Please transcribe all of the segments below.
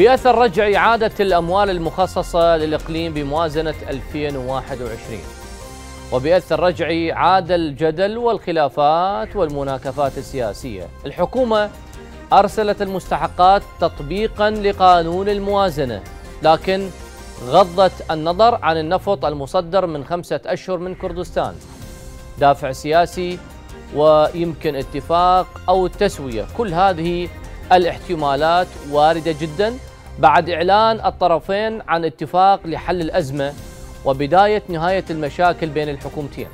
بأثر رجع إعادة الأموال المخصصة للإقليم بموازنة 2021 وبأثر رجعي عاد الجدل والخلافات والمناكفات السياسية الحكومة أرسلت المستحقات تطبيقا لقانون الموازنة لكن غضت النظر عن النفط المصدر من خمسة أشهر من كردستان دافع سياسي ويمكن اتفاق أو التسوية كل هذه الاحتمالات واردة جداً بعد إعلان الطرفين عن اتفاق لحل الأزمة وبداية نهاية المشاكل بين الحكومتين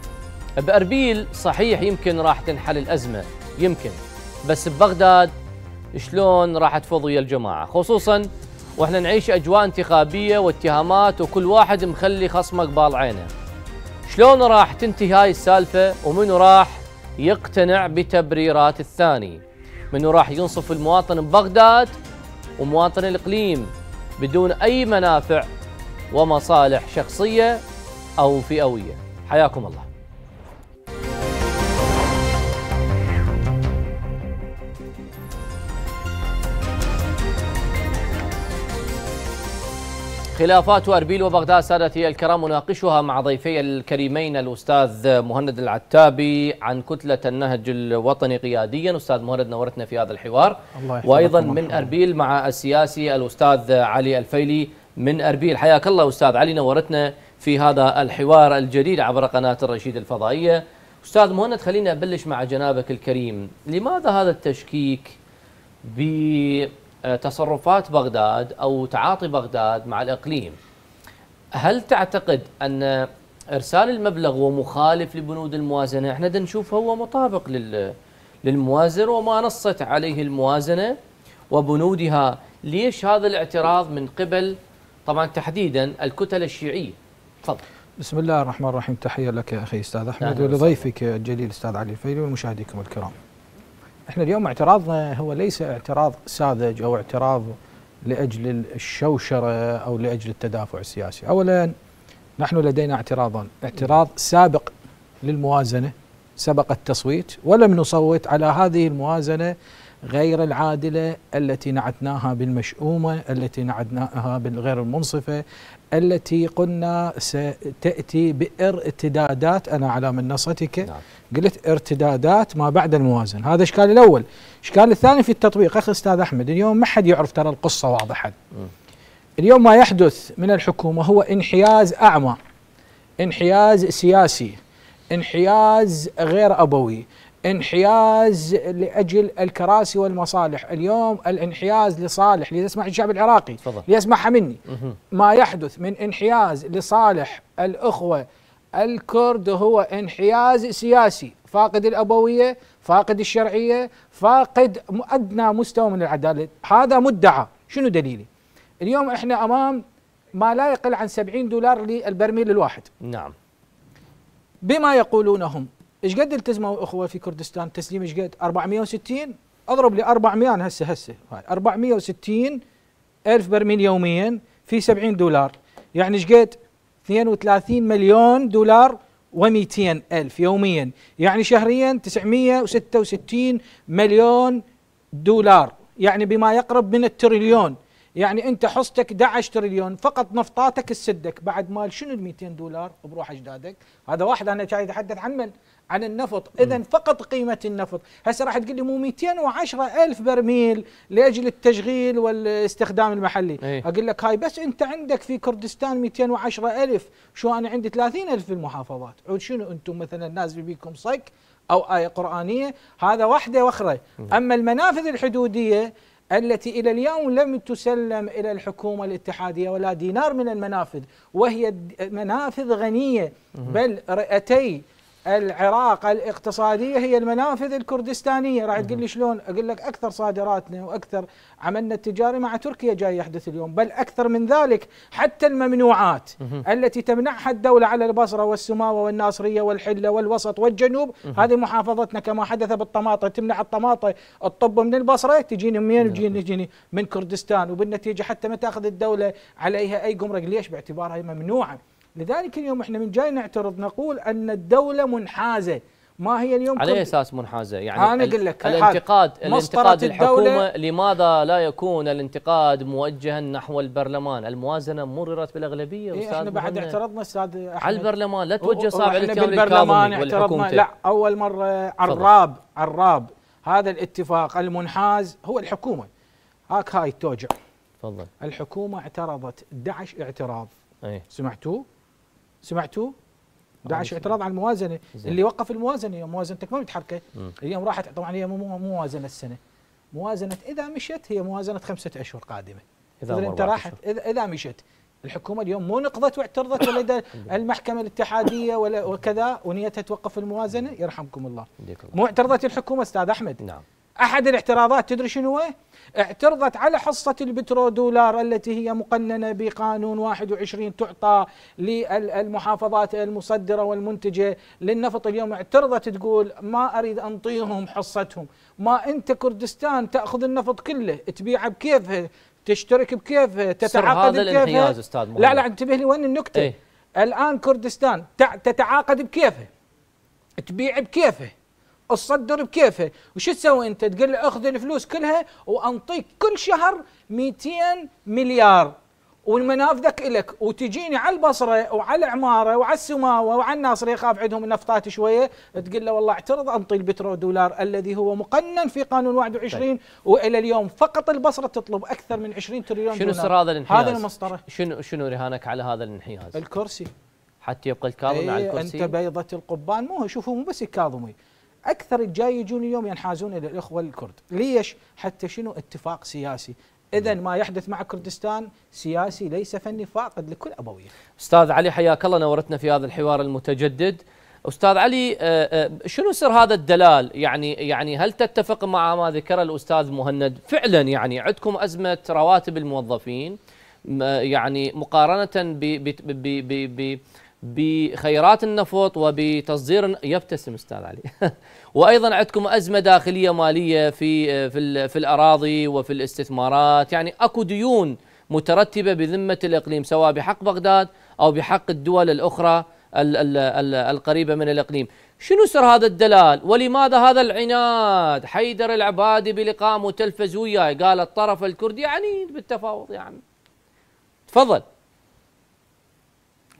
بأربيل صحيح يمكن راح تنحل الأزمة يمكن بس ببغداد شلون راح تفضي الجماعة خصوصا واحنا نعيش أجواء انتخابية واتهامات وكل واحد مخلي خصمه قبال عينه شلون راح تنتهي هاي السالفة ومنو راح يقتنع بتبريرات الثاني منو راح ينصف المواطن ببغداد ومواطن الإقليم بدون أي منافع ومصالح شخصية أو فئوية حياكم الله خلافات أربيل وبغداد سادتي الكرام نناقشها مع ضيفي الكريمين الأستاذ مهند العتابي عن كتلة النهج الوطني قياديا أستاذ مهند نورتنا في هذا الحوار الله وأيضا من أربيل مع السياسي الأستاذ علي الفيلي من أربيل حياك الله أستاذ علي نورتنا في هذا الحوار الجديد عبر قناة الرشيد الفضائية أستاذ مهند خلينا أبلش مع جنابك الكريم لماذا هذا التشكيك ب تصرفات بغداد او تعاطي بغداد مع الاقليم هل تعتقد ان ارسال المبلغ ومخالف لبنود الموازنه احنا نشوف هو مطابق لل للموازنه وما نصت عليه الموازنه وبنودها ليش هذا الاعتراض من قبل طبعا تحديدا الكتل الشيعيه تفضل بسم الله الرحمن الرحيم تحيه لك اخي استاذ احمد ولضيفك الجليل استاذ علي الفيلي والمشاهديكم الكرام احنا اليوم اعتراضنا هو ليس اعتراض ساذج او اعتراض لاجل الشوشره او لاجل التدافع السياسي، اولا نحن لدينا اعتراضان، اعتراض سابق للموازنه سبق التصويت ولم نصوت على هذه الموازنه غير العادله التي نعتناها بالمشؤومه، التي نعتناها بالغير المنصفه، التي قلنا ستأتي بارتدادات أنا على من نصتك نعم. قلت ارتدادات ما بعد الموازن هذا إشكال الأول إشكال الثاني في التطبيق أخي أستاذ أحمد اليوم ما حد يعرف ترى القصة واضحة اليوم ما يحدث من الحكومة هو انحياز أعمى انحياز سياسي انحياز غير أبوي انحياز لاجل الكراسي والمصالح، اليوم الانحياز لصالح ليسمع الشعب العراقي فضل. ليسمعها مني ما يحدث من انحياز لصالح الاخوه الكرد هو انحياز سياسي فاقد الابويه، فاقد الشرعيه، فاقد ادنى مستوى من العداله، هذا مدعى، شنو دليلي؟ اليوم احنا امام ما لا يقل عن 70 دولار للبرميل الواحد. نعم. بما يقولونهم ايش قد التزموا اخوه في كردستان تسليم ايش قد 460 اضرب لي 400 هسه هسه 460 الف برميل يوميا في 70 دولار يعني ايش قد 32 مليون دولار و200 الف يوميا يعني شهريا 966 مليون دولار يعني بما يقرب من التريليون يعني انت حصتك 11 تريليون فقط نفطاتك السدك بعد مال شنو ال 200 دولار بروح اجدادك هذا واحد انا جاي اتحدث عن من عن النفط اذا فقط قيمه النفط هسه راح تقول لي مو 210 الف برميل لاجل التشغيل والاستخدام المحلي أي. اقول لك هاي بس انت عندك في كردستان 210 الف شو انا عندي 30 الف في المحافظات عود شنو انتم مثلا الناس بيكم صك او ايه قرانيه هذا وحده واخرى اما المنافذ الحدوديه التي إلى اليوم لم تسلم إلى الحكومة الاتحادية ولا دينار من المنافذ وهي منافذ غنية بل رئتي العراق الاقتصاديه هي المنافذ الكردستانيه راح تقول لي شلون اقول لك اكثر صادراتنا واكثر عملنا التجاري مع تركيا جاي يحدث اليوم بل اكثر من ذلك حتى الممنوعات التي تمنعها الدوله على البصره والسماوه والناصريه والحله والوسط والجنوب هذه محافظتنا كما حدث بالطماطه تمنع الطماطه الطب من البصره تجيني منين تجيني نعم. تجيني من كردستان وبالنتيجه حتى ما تاخذ الدوله عليها اي قمرق ليش باعتبارها ممنوعه لذلك اليوم احنا من جاي نعترض نقول ان الدوله منحازه ما هي اليوم على اساس منحازه يعني انا اقول لك الانتقاد الانتقاد للحكومه لماذا لا يكون الانتقاد موجها نحو البرلمان الموازنه مررت بالاغلبيه إيه احنا بعد اعترضنا استاذ احمد على البرلمان لا توجه صاحب الاتهام البرلمان اعترضنا لا اول مره عراب عراب هذا الاتفاق المنحاز هو الحكومه هاك هاي التوجع تفضل الحكومه اعترضت 11 اعتراض أي. سمعتوه سمعتوا داعش اعتراض على الموازنه زي. اللي وقف الموازنه يوم موازنتك ما متحركه اليوم راحت طبعا هي مو موازنه السنه موازنه اذا مشت هي موازنه خمسه اشهر قادمه اذا انت راحت إذا, اذا مشت الحكومه اليوم مو نقضت واعترضت ولا المحكمه الاتحاديه ولا وكذا ونيتها توقف الموازنه يرحمكم الله مو اعترضت الحكومه استاذ احمد نعم احد الاعتراضات تدري شنو هو؟ اعترضت على حصة البترودولار التي هي مقننة بقانون 21 تعطى للمحافظات المصدرة والمنتجة للنفط اليوم اعترضت تقول ما أريد أنطيهم حصتهم ما أنت كردستان تأخذ النفط كله تبيعه بكيفها تشترك بكيفها تتعاقد هذا بكيفها أستاذ لا لا انتبه لي وين النكتة ايه؟ الآن كردستان تتعاقد بكيفها تبيع بكيفها تصدر بكيفها وش تسوي انت تقول له اخذ الفلوس كلها وانطيك كل شهر 200 مليار والمنافذك إلك وتجيني على البصرة وعلى العمارة وعلى السماوة وعلى الناصر يخاف عندهم النفطات شوية تقول له والله اعترض أنطي البترول دولار الذي هو مقنن في قانون 21 طيب. وإلى اليوم فقط البصرة تطلب أكثر من 20 تريليون دولار شنو سر هذا الانحياز؟ هذا المسطرة شنو شنو رهانك على هذا الانحياز؟ الكرسي حتى يبقى الكاظمي إيه، على الكرسي؟ أنت بيضة القبان مو شوفوا مو بس الكاظمي اكثر الجاي يجون اليوم ينحازون الى الاخوه الكرد ليش حتى شنو اتفاق سياسي اذا ما يحدث مع كردستان سياسي ليس فني فاقد لكل ابويه استاذ علي حياك الله نورتنا في هذا الحوار المتجدد استاذ علي آه، آه، شنو سر هذا الدلال يعني يعني هل تتفق مع ما ذكر الاستاذ مهند فعلا يعني عندكم ازمه رواتب الموظفين آه، يعني مقارنه ب ب ب بخيرات النفط وبتصدير يبتسم استاذ علي وايضا عندكم ازمه داخليه ماليه في في في الاراضي وفي الاستثمارات يعني اكو ديون مترتبه بذمه الاقليم سواء بحق بغداد او بحق الدول الاخرى الـ الـ الـ القريبه من الاقليم شنو سر هذا الدلال ولماذا هذا العناد حيدر العبادي بلقاء متلفز وياي قال الطرف الكردي عنيد بالتفاوض يا عمي تفضل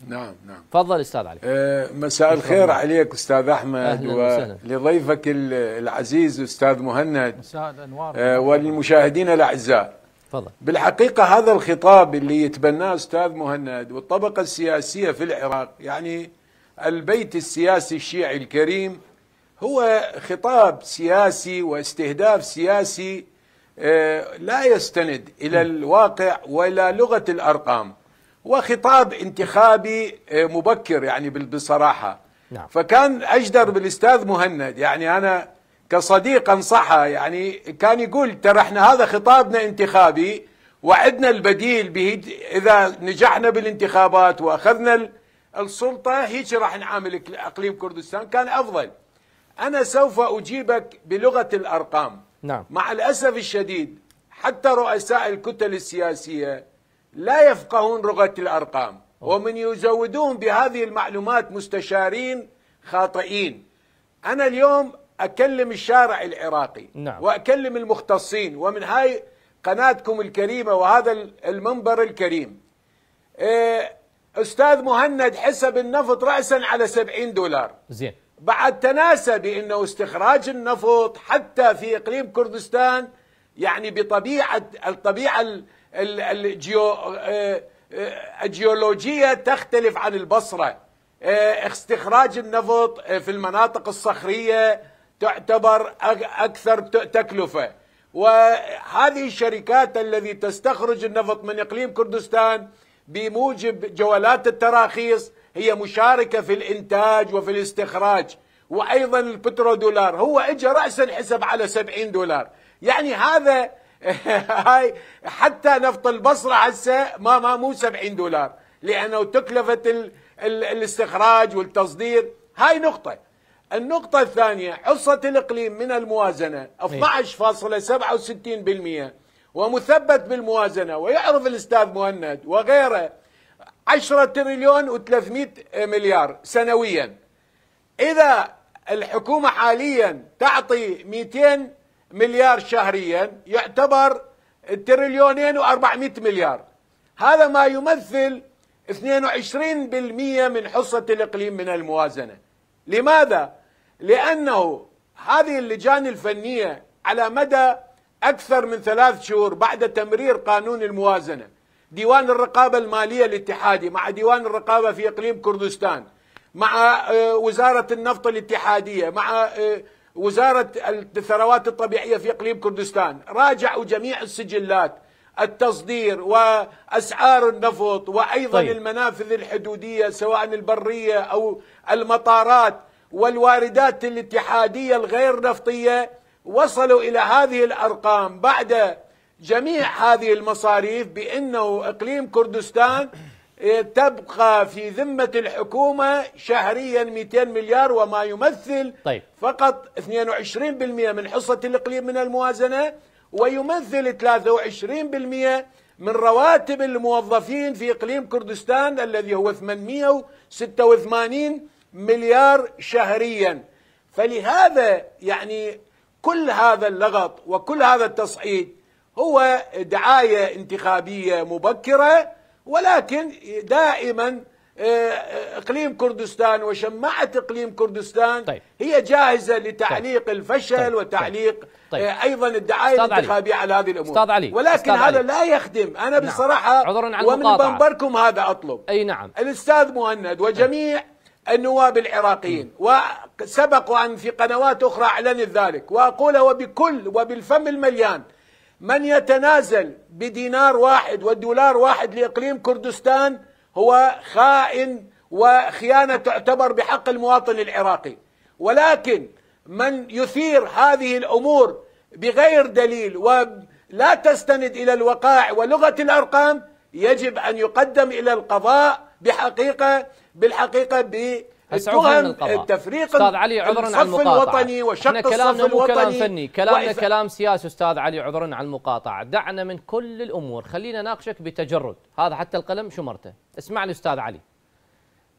نعم نعم تفضل استاذ علي آه، مساء الخير عليك استاذ احمد ولضيفك العزيز استاذ مهند مساء الانوار آه، وللمشاهدين الاعزاء تفضل بالحقيقه هذا الخطاب اللي يتبناه استاذ مهند والطبقه السياسيه في العراق يعني البيت السياسي الشيعي الكريم هو خطاب سياسي واستهداف سياسي آه، لا يستند الى الواقع ولا لغه الارقام وخطاب انتخابي آه، مبكر يعني بصراحة نعم. فكان أجدر بالأستاذ مهند يعني أنا كصديق أنصحه يعني كان يقول ترى احنا هذا خطابنا انتخابي وعدنا البديل به إذا نجحنا بالانتخابات وأخذنا السلطة هيك راح نعامل أقليم كردستان كان أفضل أنا سوف أجيبك بلغة الأرقام نعم. مع الأسف الشديد حتى رؤساء الكتل السياسية لا يفقهون لغة الأرقام ومن يزودون بهذه المعلومات مستشارين خاطئين أنا اليوم أكلم الشارع العراقي نعم. وأكلم المختصين ومن هاي قناتكم الكريمة وهذا المنبر الكريم إيه، أستاذ مهند حسب النفط رأسا على 70 دولار زين بعد تناسى بأنه استخراج النفط حتى في إقليم كردستان يعني بطبيعة الطبيعة الجيو آه، آه، الجيولوجية تختلف عن البصرة آه، استخراج النفط في المناطق الصخرية تعتبر أكثر تكلفة وهذه الشركات التي تستخرج النفط من إقليم كردستان بموجب جولات التراخيص هي مشاركة في الإنتاج وفي الاستخراج وأيضا البترودولار هو إجا رأسا حسب على 70 دولار يعني هذا هاي حتى نفط البصره هسه ما ما مو 70 دولار لانه تكلفه ال ال الاستخراج والتصدير هاي نقطه النقطة الثانية حصة الإقليم من الموازنة 12.67% إيه. ومثبت بالموازنة ويعرف الأستاذ مهند وغيره 10 تريليون و300 مليار سنويا إذا الحكومة حاليا تعطي 200 مليار شهريا يعتبر تريليونين و400 مليار هذا ما يمثل 22% من حصة الإقليم من الموازنة لماذا؟ لأنه هذه اللجان الفنية على مدى أكثر من ثلاث شهور بعد تمرير قانون الموازنة ديوان الرقابة المالية الاتحادي مع ديوان الرقابة في إقليم كردستان مع آه، وزارة النفط الاتحادية مع آه، وزارة الثروات الطبيعية في إقليم كردستان راجعوا جميع السجلات التصدير وأسعار النفط وأيضا طيب. المنافذ الحدودية سواء البرية أو المطارات والواردات الاتحادية الغير نفطية وصلوا إلى هذه الأرقام بعد جميع هذه المصاريف بأنه إقليم كردستان إيه، تبقى في ذمة الحكومة شهريا 200 مليار وما يمثل طيب. فقط 22% من حصة الإقليم من الموازنة ويمثل 23% من رواتب الموظفين في إقليم كردستان الذي هو 886 مليار شهريا فلهذا يعني كل هذا اللغط وكل هذا التصعيد هو دعاية انتخابية مبكرة ولكن دائما آه، آه، اقليم كردستان وشماعه اقليم كردستان طيب. هي جاهزه لتعليق طيب. الفشل طيب. وتعليق طيب. طيب. آه، ايضا الدعايه الانتخابيه على هذه الامور أستاذ علي. ولكن أستاذ هذا علي. لا يخدم انا نعم. بصراحه عذرا عن ومن منبركم هذا اطلب اي نعم الاستاذ مهند وجميع النواب العراقيين وسبق ان في قنوات اخرى اعلنت ذلك واقولها وبكل وبالفم المليان من يتنازل بدينار واحد والدولار واحد لإقليم كردستان هو خائن وخيانة تعتبر بحق المواطن العراقي ولكن من يثير هذه الأمور بغير دليل ولا تستند إلى الوقائع ولغة الأرقام يجب أن يقدم إلى القضاء بحقيقة بالحقيقة بالحقيقة التهم التفريق استاذ علي عذرا على المقاطعه الوطني وشق الصف الوطني كلام فني كلامنا كلام سياسي استاذ علي عذرا على المقاطعه دعنا من كل الامور خلينا ناقشك بتجرد هذا حتى القلم شمرته اسمعني استاذ علي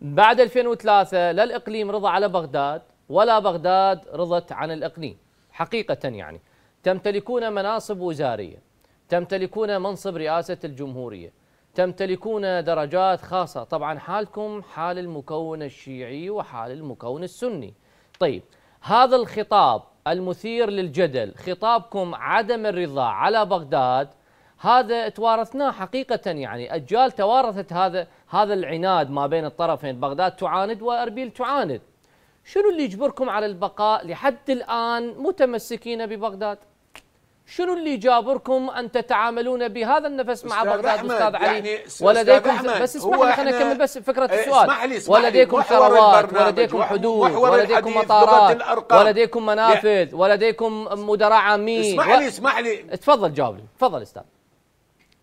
بعد 2003 لا الاقليم رضى على بغداد ولا بغداد رضت عن الاقليم حقيقه يعني تمتلكون مناصب وزاريه تمتلكون منصب رئاسه الجمهوريه تمتلكون درجات خاصة طبعا حالكم حال المكون الشيعي وحال المكون السني طيب هذا الخطاب المثير للجدل خطابكم عدم الرضا على بغداد هذا توارثناه حقيقة يعني أجيال توارثت هذا هذا العناد ما بين الطرفين بغداد تعاند وأربيل تعاند شنو اللي يجبركم على البقاء لحد الآن متمسكين ببغداد؟ شنو اللي جابركم ان تتعاملون بهذا النفس مع بغداد استاذ علي يعني ولديكم أحمد بس اسمح لي خليني اكمل بس فكره إيه، السؤال اسمح لي اسمح ولديكم ثروات ولديكم حدود ولديكم مطارات ولديكم منافذ ولديكم مدراء عامين اسمح لي اسمح لي تفضل جاوب لي تفضل استاذ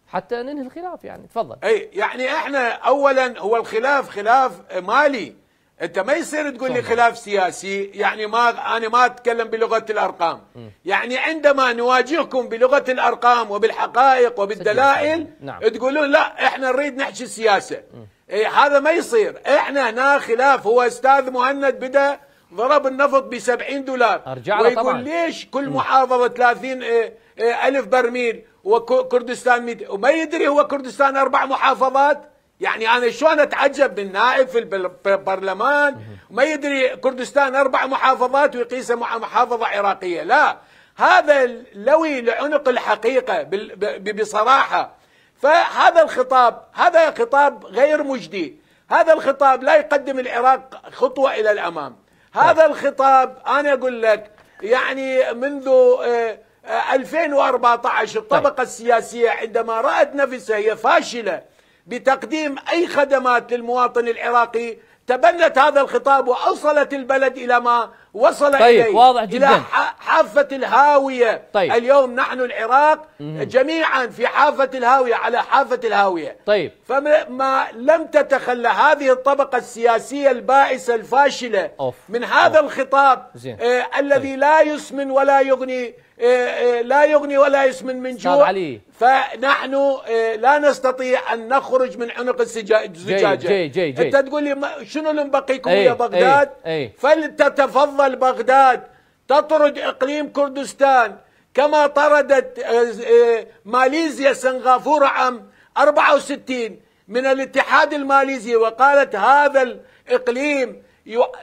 حتى ننهي الخلاف يعني تفضل اي يعني احنا اولا هو الخلاف خلاف مالي انت ما يصير تقول لي خلاف سياسي يعني ما انا ما اتكلم بلغه الارقام يعني عندما نواجهكم بلغه الارقام وبالحقائق وبالدلائل نعم. تقولون لا احنا نريد نحكي سياسه إيه هذا ما يصير احنا هنا خلاف هو استاذ مهند بدا ضرب النفط ب 70 دولار أرجع ويقول طبعا. ليش كل محافظه 30 إيه، إيه، الف برميل وكردستان ميت وما يدري هو كردستان اربع محافظات يعني انا شلون اتعجب من نائب في البرلمان ما يدري كردستان اربع محافظات ويقيسها مع محافظه عراقيه لا هذا لوي لعنق الحقيقه بصراحه فهذا الخطاب هذا خطاب غير مجدي هذا الخطاب لا يقدم العراق خطوه الى الامام هذا طيب. الخطاب انا اقول لك يعني منذ 2014 آه، آه، طيب. الطبقه السياسيه عندما رات نفسها هي فاشله بتقديم أي خدمات للمواطن العراقي تبنت هذا الخطاب وأوصلت البلد إلى ما وصل طيب إليه واضح جدا. إلى حافة الهاوية طيب. اليوم نحن العراق مم. جميعا في حافة الهاوية على حافة الهاوية طيب فما لم تتخلى هذه الطبقة السياسية البائسة الفاشلة أوف. من هذا أوف. الخطاب آه طيب. الذي طيب. لا يسمن ولا يغني إيه، إيه، لا يغني ولا يسمن من جوع علي. فنحن إيه، لا نستطيع ان نخرج من عنق الزجاجه جي جي جي جي. انت تقول لي شنو اللي مبقيكم يا بغداد أي أي فلتتفضل بغداد تطرد اقليم كردستان كما طردت ماليزيا سنغافوره عام 64 من الاتحاد الماليزي وقالت هذا الاقليم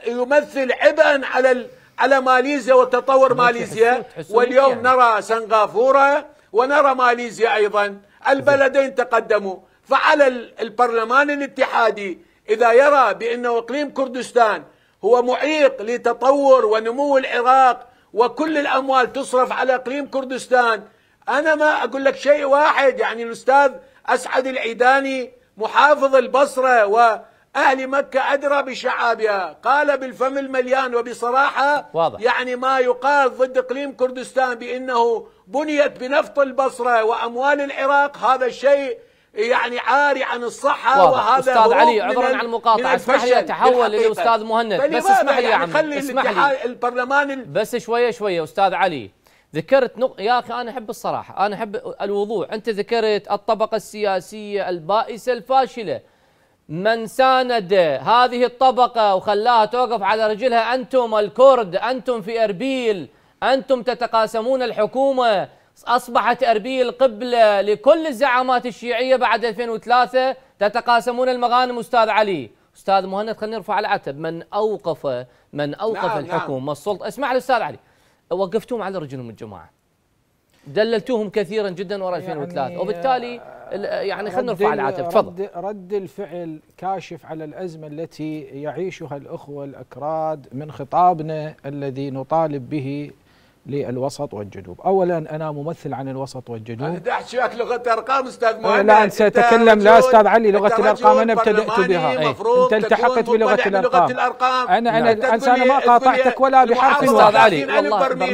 يمثل عبئا على على ماليزيا وتطور ماليزيا واليوم يعني. نرى سنغافورة ونرى ماليزيا أيضا البلدين تقدموا فعلى البرلمان الاتحادي إذا يرى بأن إقليم كردستان هو معيق لتطور ونمو العراق وكل الأموال تصرف على إقليم كردستان أنا ما أقول لك شيء واحد يعني الأستاذ أسعد العيداني محافظ البصرة و أهل مكة أدرى بشعابها قال بالفم المليان وبصراحة واضح. يعني ما يقال ضد إقليم كردستان بأنه بنيت بنفط البصرة وأموال العراق هذا الشيء يعني عاري عن الصحة واضح. وهذا أستاذ علي عذرا عن المقاطعة اسمح لي أتحول للأستاذ مهند بس اسمح لي يعني يا اسمح لي البرلمان بس شوية شوية أستاذ علي ذكرت نق... يا اخي انا احب الصراحه، انا احب الوضوح، انت ذكرت الطبقه السياسيه البائسه الفاشله، من ساند هذه الطبقة وخلاها توقف على رجلها أنتم الكرد أنتم في أربيل أنتم تتقاسمون الحكومة أصبحت أربيل قبلة لكل الزعامات الشيعية بعد 2003 تتقاسمون المغانم أستاذ علي أستاذ مهند خلينا نرفع العتب من أوقف من أوقف نعم, نعم. الحكومة نعم. السلطة اسمع الأستاذ علي وقفتوهم على رجلهم الجماعة دللتوهم كثيرا جدا وراء 2003 يعني وبالتالي آه، يعني خلينا نرفع العاتب تفضل رد, رد الفعل كاشف على الازمه التي يعيشها الاخوه الاكراد من خطابنا الذي نطالب به للوسط والجنوب اولا انا ممثل عن الوسط والجنوب انا احكيك لغه ارقام استاذ إيه، مهند لا انت تتكلم لا استاذ علي لغه الارقام انا ابتدات بها إيه، انت التحقت بلغه الارقام. يعني الارقام انا انا انا ما قاطعتك ولا بحرف واحد استاذ علي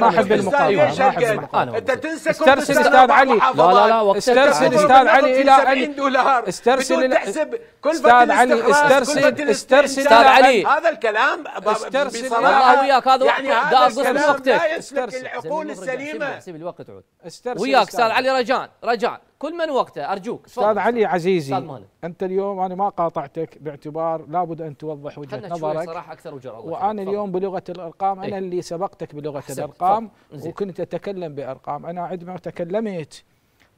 ما احب المقاطعه انت تنسى استرسل استاذ علي لا لا لا استرسل استاذ علي الى ان استرسل تحسب كل استاذ علي استرسل استرسل استاذ علي هذا الكلام استرسل والله وياك هذا يعني ده اصدق وقتك استرسل للعقول يعني السليمه سيب الوقت عود وياك استاذ علي رجاء رجاء كل من وقته ارجوك استاذ علي عزيزي انت اليوم انا ما قاطعتك باعتبار لابد ان توضح وجهه نظرك صراحه اكثر وجرأه وانا اليوم بلغه الارقام انا إيه. اللي سبقتك بلغه الارقام وكنت اتكلم بارقام انا عندما تكلمت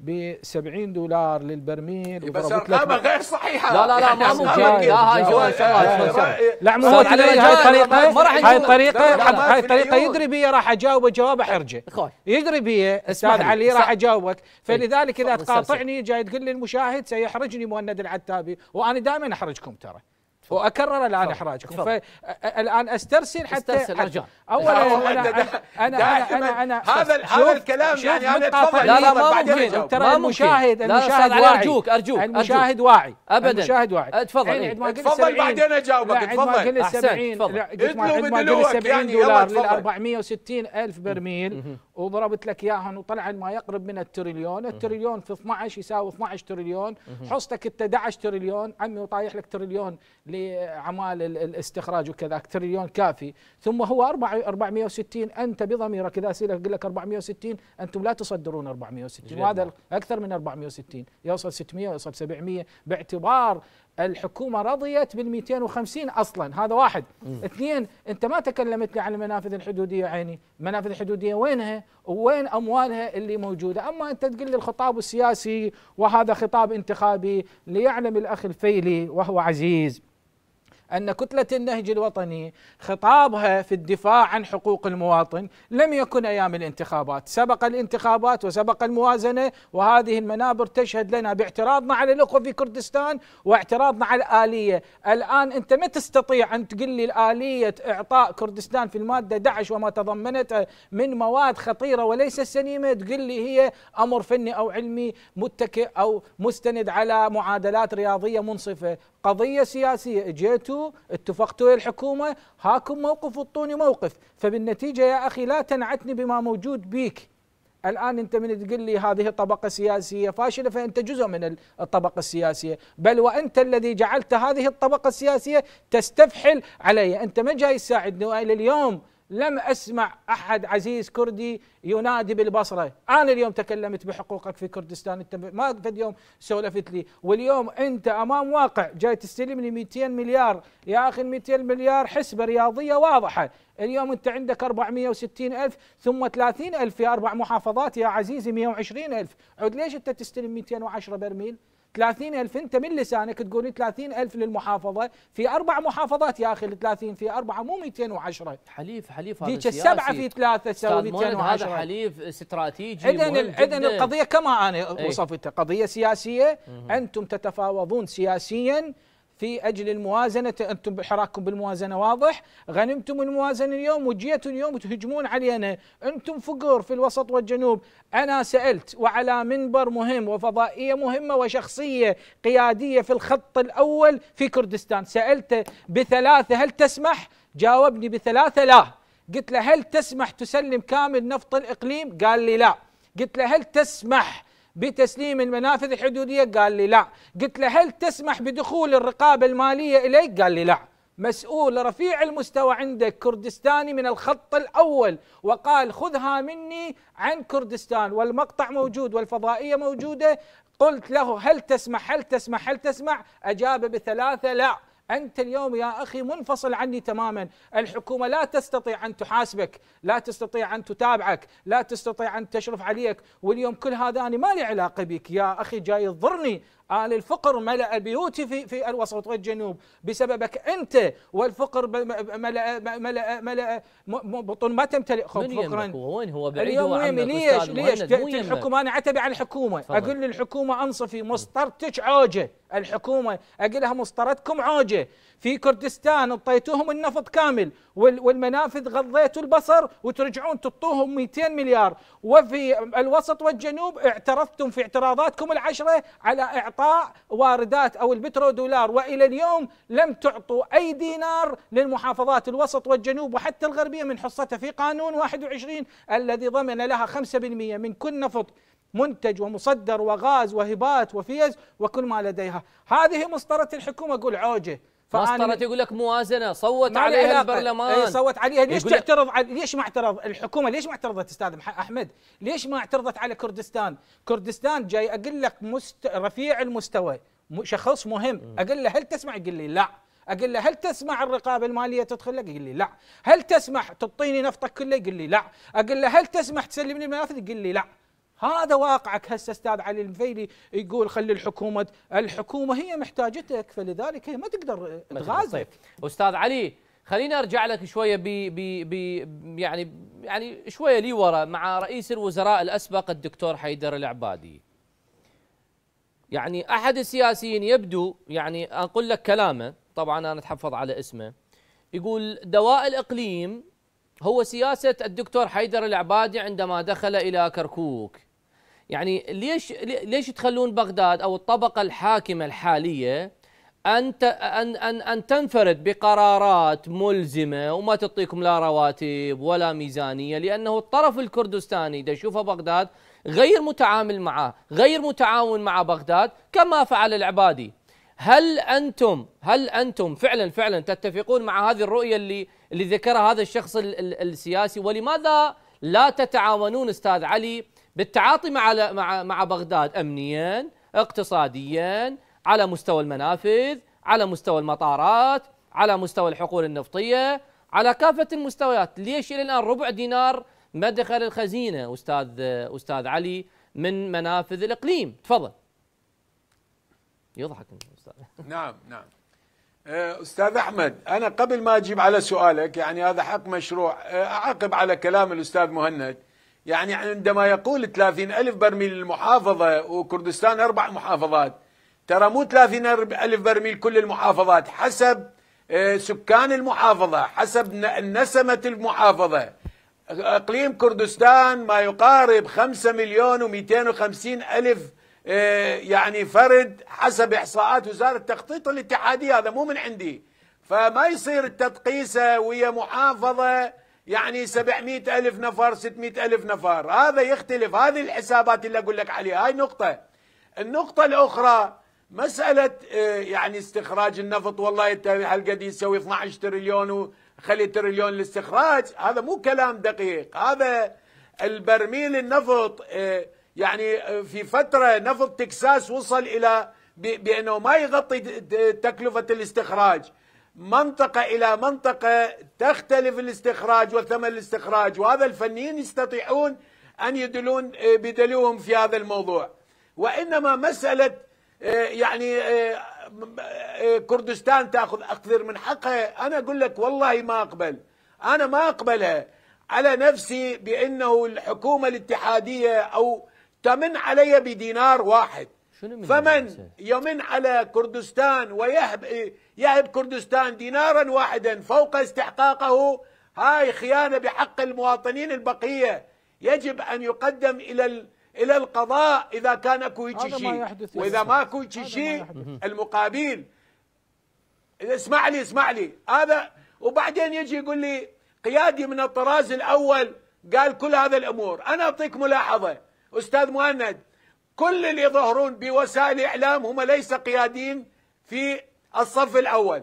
ب 70 دولار للبرميل بس ارقامها غير صحيحه لا لا لا ما ممكن لا هاي لا مو هاي الطريقه هاي الطريقه هاي الطريقه يدري بيا راح اجاوبه جواب احرجه يدري بيا استاذ علي راح اجاوبك إيه. فلذلك اذا تقاطعني جاي تقول لي المشاهد سيحرجني مهند العتابي وانا دائما احرجكم ترى واكرر الان احراجكم الان استرسل حتى استرسل اولا انا انا انا انا هذا هذا الكلام يعني انا اتفضل لا لا ما ممكن ترى المشاهد المشاهد واعي ارجوك ارجوك المشاهد واعي ابدا المشاهد واعي اتفضل اتفضل بعدين اجاوبك اتفضل اطلب من اطلب دلوك 70 دولار لل 460 الف برميل وضربت لك اياهم وطلع ما يقرب من التريليون التريليون في 12 يساوي 12 تريليون حصتك انت 11 تريليون عمي وطايح لك تريليون ل لعمال الاستخراج وكذا تريليون كافي ثم هو 460 أنت بضميرك إذا سيلك يقول لك 460 أنتم لا تصدرون 460 وهذا أكثر من 460 يوصل 600 يوصل 700 باعتبار الحكومة رضيت بال 250 أصلا هذا واحد م. اثنين أنت ما تكلمت لي عن المنافذ الحدودية عيني المنافذ الحدودية وينها وين أموالها اللي موجودة أما أنت تقول لي الخطاب السياسي وهذا خطاب انتخابي ليعلم الأخ الفيلي وهو عزيز أن كتلة النهج الوطني خطابها في الدفاع عن حقوق المواطن لم يكن أيام الانتخابات سبق الانتخابات وسبق الموازنة وهذه المنابر تشهد لنا باعتراضنا على الأخوة في كردستان واعتراضنا على الآلية الآن أنت ما تستطيع أن تقول لي الآلية إعطاء كردستان في المادة 11 وما تضمنته من مواد خطيرة وليس سليمة تقول لي هي أمر فني أو علمي متكئ أو مستند على معادلات رياضية منصفة قضية سياسية اجيتوا اتفقتوا ويا الحكومة هاكم موقف وطوني موقف فبالنتيجة يا أخي لا تنعتني بما موجود بيك الآن أنت من تقول لي هذه طبقة سياسية فاشلة فأنت جزء من الطبقة السياسية بل وأنت الذي جعلت هذه الطبقة السياسية تستفحل علي أنت ما جاي تساعدني وإلى اليوم لم أسمع أحد عزيز كردي ينادي بالبصرة أنا اليوم تكلمت بحقوقك في كردستان انت ما قد يوم سولفت لي واليوم أنت أمام واقع جاي تستلم لي 200 مليار يا أخي 200 مليار حسبة رياضية واضحة اليوم أنت عندك 460 ألف ثم 30 ألف في أربع محافظات يا عزيزي 120 ألف عود ليش أنت تستلم 210 برميل 30 ألف انت من لسانك تقول ألف للمحافظه في اربع محافظات يا اخي 30 في اربعه مو 210 حليف حليف هذا ذيك السبعه في ثلاثه سوى 210 هذا حليف استراتيجي إذن إذن القضيه كما انا إيه. وصفتها قضيه سياسيه انتم تتفاوضون سياسيا في أجل الموازنة أنتم حراككم بالموازنة واضح غنمتم الموازنة اليوم وجيتوا اليوم وتهجمون علينا أنتم فقر في الوسط والجنوب أنا سألت وعلى منبر مهم وفضائية مهمة وشخصية قيادية في الخط الأول في كردستان سألته بثلاثة هل تسمح جاوبني بثلاثة لا قلت له هل تسمح تسلم كامل نفط الإقليم قال لي لا قلت له هل تسمح بتسليم المنافذ الحدوديه قال لي لا قلت له هل تسمح بدخول الرقابه الماليه اليك قال لي لا مسؤول رفيع المستوى عندك كردستاني من الخط الاول وقال خذها مني عن كردستان والمقطع موجود والفضائيه موجوده قلت له هل تسمح هل تسمح هل تسمح اجاب بثلاثه لا أنت اليوم يا أخي منفصل عني تماما الحكومة لا تستطيع أن تحاسبك لا تستطيع أن تتابعك لا تستطيع أن تشرف عليك واليوم كل هذا أنا ما لي علاقة بك يا أخي جاي تضرني آل الفقر ملأ البيوت في في الوسط والجنوب بسببك أنت والفقر ملأ ملأ ملأ بطون ما تمتلئ من فقرا وين هو بعيد اليوم وين ليش ليش الحكومة أنا عتبي على الحكومة أقول للحكومة أنصفي مسطرتك عوجة الحكومة أقول لها مسطرتكم عوجة في كردستان اعطيتوهم النفط كامل والمنافذ غضيتوا البصر وترجعون تعطوهم 200 مليار وفي الوسط والجنوب اعترفتم في اعتراضاتكم العشرة على إعطاء واردات أو البترو دولار وإلى اليوم لم تعطوا أي دينار للمحافظات الوسط والجنوب وحتى الغربية من حصتها في قانون 21 الذي ضمن لها 5% من كل نفط منتج ومصدر وغاز وهبات وفيز وكل ما لديها هذه مسطرة الحكومة أقول عوجه مسطرة يقول لك موازنه صوت عليها البرلمان اي صوت عليها ليش تعترض على ليش ما اعترض الحكومه ليش ما اعترضت استاذ احمد ليش ما اعترضت على كردستان كردستان جاي اقول لك مست... رفيع المستوى شخص مهم اقول له هل تسمع يقول لي لا اقول له هل تسمع الرقابه الماليه تدخل لك؟ يقول لي لا، هل تسمح تعطيني نفطك كله؟ يقول لي لا، اقول له هل تسمح تسلمني المنافذ؟ يقول لي لا، هذا واقعك هسه استاذ علي المفيلي يقول خلي الحكومه الحكومه هي محتاجتك فلذلك هي ما تقدر تغازل طيب. استاذ علي خليني ارجع لك شويه ب ب يعني يعني شويه لي ورا مع رئيس الوزراء الاسبق الدكتور حيدر العبادي يعني احد السياسيين يبدو يعني اقول لك كلامه طبعا انا اتحفظ على اسمه يقول دواء الاقليم هو سياسه الدكتور حيدر العبادي عندما دخل الى كركوك يعني ليش ليش تخلون بغداد او الطبقه الحاكمه الحاليه ان ان ان, أن تنفرد بقرارات ملزمه وما تعطيكم لا رواتب ولا ميزانيه لانه الطرف الكردستاني ده يشوفه بغداد غير متعامل معه، غير متعاون مع بغداد كما فعل العبادي. هل انتم هل انتم فعلا فعلا تتفقون مع هذه الرؤيه اللي اللي ذكرها هذا الشخص السياسي ولماذا لا تتعاونون استاذ علي بالتعاطي مع مع مع بغداد امنيا اقتصاديا على مستوى المنافذ على مستوى المطارات على مستوى الحقول النفطيه على كافه المستويات ليش الى الان ربع دينار مدخل الخزينه استاذ استاذ علي من منافذ الاقليم تفضل يضحك استاذ نعم نعم أه، استاذ احمد انا قبل ما اجيب على سؤالك يعني هذا حق مشروع أه، اعقب على كلام الاستاذ مهند يعني عندما يقول 30 ألف برميل المحافظة وكردستان أربع محافظات ترى مو 30 ألف برميل كل المحافظات حسب آه، سكان المحافظة حسب نسمة المحافظة اقليم كردستان ما يقارب 5 مليون و250 الف آه، يعني فرد حسب احصاءات وزاره التخطيط الاتحاديه هذا مو من عندي فما يصير التدقيسه ويا محافظه يعني 700 ألف نفر 600 ألف نفر هذا يختلف هذه الحسابات اللي أقول لك عليها هاي نقطة النقطة الأخرى مسألة آه، يعني استخراج النفط والله هل هالقد يسوي 12 تريليون وخلي تريليون للاستخراج هذا مو كلام دقيق هذا البرميل النفط آه، يعني آه، في فترة نفط تكساس وصل إلى بأنه ما يغطي تكلفة الاستخراج منطقة إلى منطقة تختلف الاستخراج وثمن الاستخراج وهذا الفنيين يستطيعون أن يدلون آه، بدلوهم في هذا الموضوع وإنما مسألة آه، يعني آه، كردستان تأخذ أكثر من حقها أنا أقول لك والله ما أقبل أنا ما أقبلها على نفسي بأنه الحكومة الاتحادية أو تمن علي بدينار واحد فمن يمن على كردستان ويحب يهب كردستان دينارا واحدا فوق استحقاقه هاي خيانة بحق المواطنين البقية يجب أن يقدم إلى إلى القضاء إذا كان أكو شيء وإذا ما أكو شيء المقابل اسمع لي اسمع لي هذا وبعدين يجي يقول لي قيادي من الطراز الأول قال كل هذا الأمور أنا أعطيك ملاحظة أستاذ مهند كل اللي يظهرون بوسائل الإعلام هم ليس قياديين في الصف الأول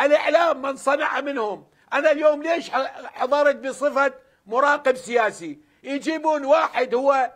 الإعلام من صنع منهم أنا اليوم ليش حضرت بصفة مراقب سياسي يجيبون واحد هو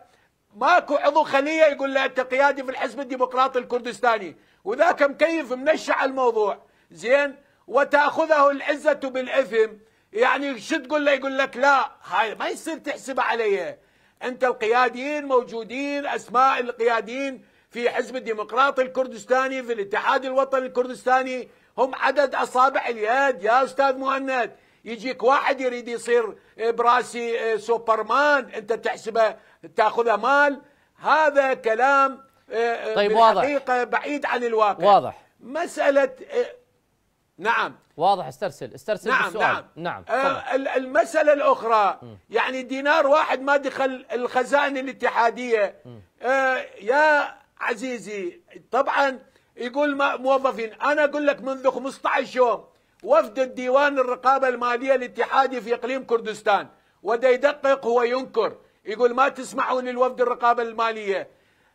ماكو عضو خلية يقول له أنت قيادي في الحزب الديمقراطي الكردستاني وذاك مكيف منشع الموضوع زين وتأخذه العزة بالإثم يعني شو تقول له يقول لك لا هاي ما يصير تحسب علي أنت القياديين موجودين أسماء القياديين في حزب الديمقراطي الكردستاني في الاتحاد الوطني الكردستاني هم عدد أصابع اليد يا أستاذ مهند يجيك واحد يريد يصير آه، براسي آه، سوبرمان أنت تحسبه تأخذه مال هذا كلام آه، طيب واضح بعيد عن الواقع واضح مسألة نعم واضح استرسل استرسل نعم بالسؤال نعم نعم آه المسألة الأخرى م. يعني دينار واحد ما دخل الخزائن الاتحادية آه يا عزيزي طبعا يقول موظفين انا اقول لك منذ 15 يوم وفد الديوان الرقابه الماليه الاتحادي في اقليم كردستان وده يدقق هو ينكر يقول ما تسمحون للوفد الرقابه الماليه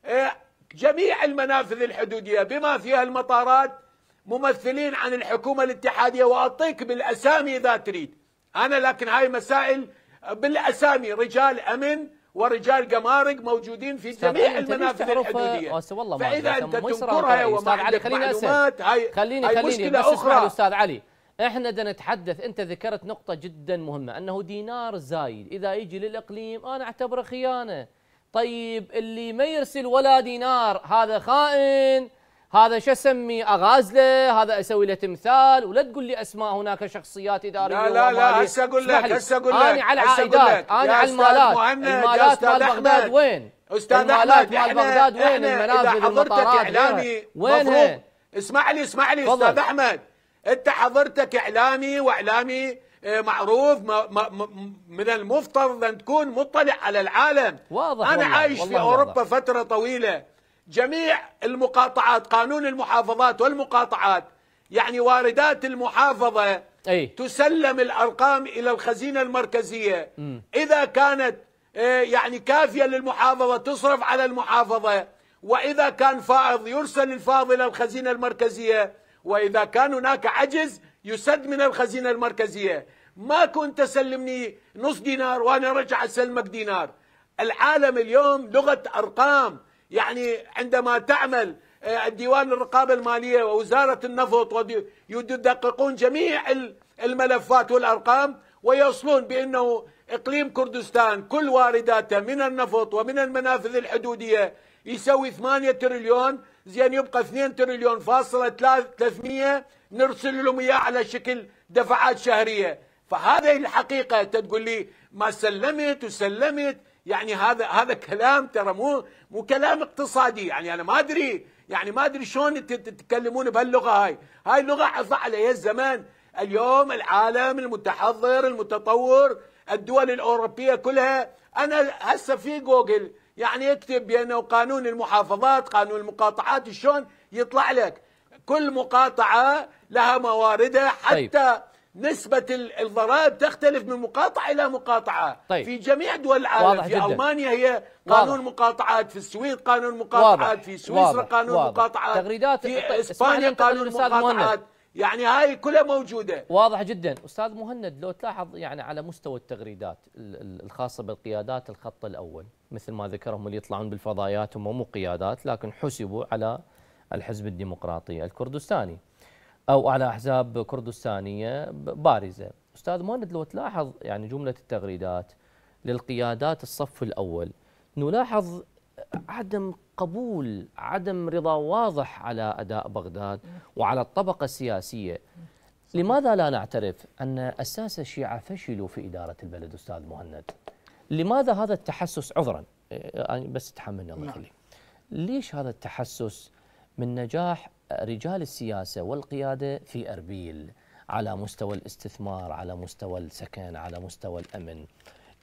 إيه، جميع المنافذ الحدوديه بما فيها المطارات ممثلين عن الحكومه الاتحاديه واعطيك بالاسامي اذا تريد انا لكن هاي مسائل بالاسامي رجال امن ورجال جمارك موجودين في جميع المنافذ الحدوديه أس آه، والله ما فاذا انت تنكرها وما عندك خليني معلومات هاي خليني هاي خليني مشكله بس اخرى استاذ علي احنا بدنا نتحدث انت ذكرت نقطه جدا مهمه انه دينار زايد اذا يجي للاقليم انا اعتبره خيانه طيب اللي ما يرسل ولا دينار هذا خائن هذا شو اسمي اغازله هذا اسوي له تمثال ولا تقول لي اسماء هناك شخصيات اداريه لا لا لا هسه اقول لك هسه اقول لك انا على العائدات انا على المالات المالات مال بغداد وين استاذ احمد مال بغداد وين المنازل المطارات اعلامي وين اسمع لي اسمع لي استاذ احمد انت حضرتك اعلامي واعلامي آه، معروف من المفترض ان تكون مطلع على العالم واضح انا عايش في اوروبا فتره طويله جميع المقاطعات قانون المحافظات والمقاطعات يعني واردات المحافظة أي. تسلم الأرقام إلى الخزينة المركزية م. إذا كانت آه، يعني كافية للمحافظة تصرف على المحافظة وإذا كان فائض يرسل الفائض إلى الخزينة المركزية وإذا كان هناك عجز يسد من الخزينة المركزية ما كنت تسلمني نص دينار وأنا رجع أسلمك دينار العالم اليوم لغة أرقام يعني عندما تعمل آه، ديوان الرقابة المالية ووزارة النفط يدققون جميع الملفات والأرقام ويصلون بأنه إقليم كردستان كل وارداته من النفط ومن المنافذ الحدودية يسوي 8 تريليون زين يبقى 2 تريليون فاصلة 300 نرسل لهم إياه على شكل دفعات شهرية فهذه الحقيقة تقول لي ما سلمت وسلمت يعني هذا هذا كلام ترى مو مو كلام اقتصادي يعني انا ما ادري يعني ما ادري شلون تتكلمون بهاللغه هاي هاي اللغه عصا عليها الزمان اليوم العالم المتحضر المتطور الدول الاوروبيه كلها انا هسه في جوجل يعني اكتب بانه قانون المحافظات قانون المقاطعات شلون يطلع لك كل مقاطعه لها مواردها طيب. حتى طيب. نسبة الضرائب تختلف من مقاطعة إلى مقاطعة طيب. في جميع دول العالم في جدا. ألمانيا هي قانون واضح. مقاطعات في السويد قانون مقاطعات واضح. في سويسرا قانون واضح. مقاطعات تغريدات في طيب، إسبانيا قانون مقاطعات مهند. يعني هاي كلها موجودة واضح جدا أستاذ مهند لو تلاحظ يعني على مستوى التغريدات الخاصة بالقيادات الخط الأول مثل ما ذكرهم اللي يطلعون بالفضايات هم مو قيادات لكن حسبوا على الحزب الديمقراطي الكردستاني او على احزاب كردستانيه بارزه استاذ مهند لو تلاحظ يعني جمله التغريدات للقيادات الصف الاول نلاحظ عدم قبول عدم رضا واضح على اداء بغداد وعلى الطبقه السياسيه لماذا لا نعترف ان اساس الشيعه فشلوا في اداره البلد استاذ مهند لماذا هذا التحسس عذرا إيه، بس تحملني الله نعم. يخليك ليش هذا التحسس من نجاح رجال السياسه والقياده في اربيل على مستوى الاستثمار، على مستوى السكن، على مستوى الامن.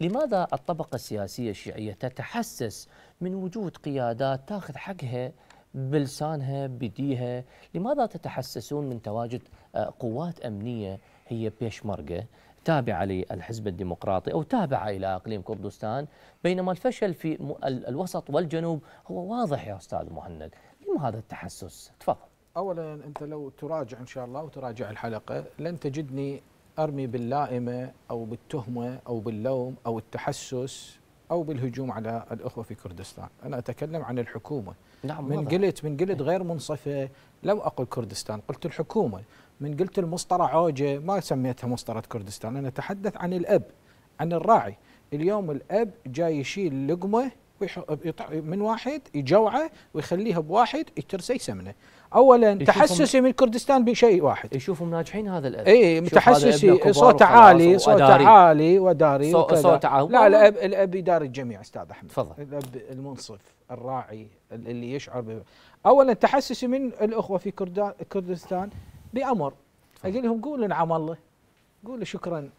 لماذا الطبقه السياسيه الشيعيه تتحسس من وجود قيادات تاخذ حقها بلسانها بديها لماذا تتحسسون من تواجد آه، قوات أمنية هي بيشمرقة تابعة للحزب الديمقراطي أو تابعة إلى أقليم كردستان بينما الفشل في الوسط والجنوب هو واضح يا أستاذ مهند لماذا التحسس؟ تفضل اولا انت لو تراجع ان شاء الله وتراجع الحلقه لن تجدني ارمي باللائمه او بالتهمه او باللوم او التحسس او بالهجوم على الاخوه في كردستان، انا اتكلم عن الحكومه. نعم من قلت من قلت إيه. غير منصفه لم اقل كردستان، قلت الحكومه، من قلت المسطره عوجه ما سميتها مسطره كردستان، انا اتحدث عن الاب عن الراعي، اليوم الاب جاي يشيل لقمه من واحد يجوعه ويخليها بواحد يترسي سمنه اولا تحسسي من كردستان بشيء واحد يشوفهم ناجحين هذا الاب اي تحسسي صوته عالي صوته عالي وداري صوت عالي لا الاب الاب يداري الجميع استاذ احمد تفضل الاب المنصف الراعي اللي يشعر بي. اولا تحسسي من الاخوه في كردستان بامر اقول لهم قولوا نعم الله قولوا شكرا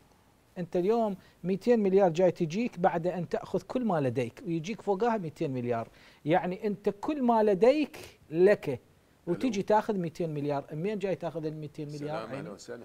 انت اليوم 200 مليار جاي تجيك بعد ان تاخذ كل ما لديك ويجيك فوقها 200 مليار يعني انت كل ما لديك لك وتجي تاخذ 200 مليار منين جاي تاخذ ال 200 مليار سلام وسهلا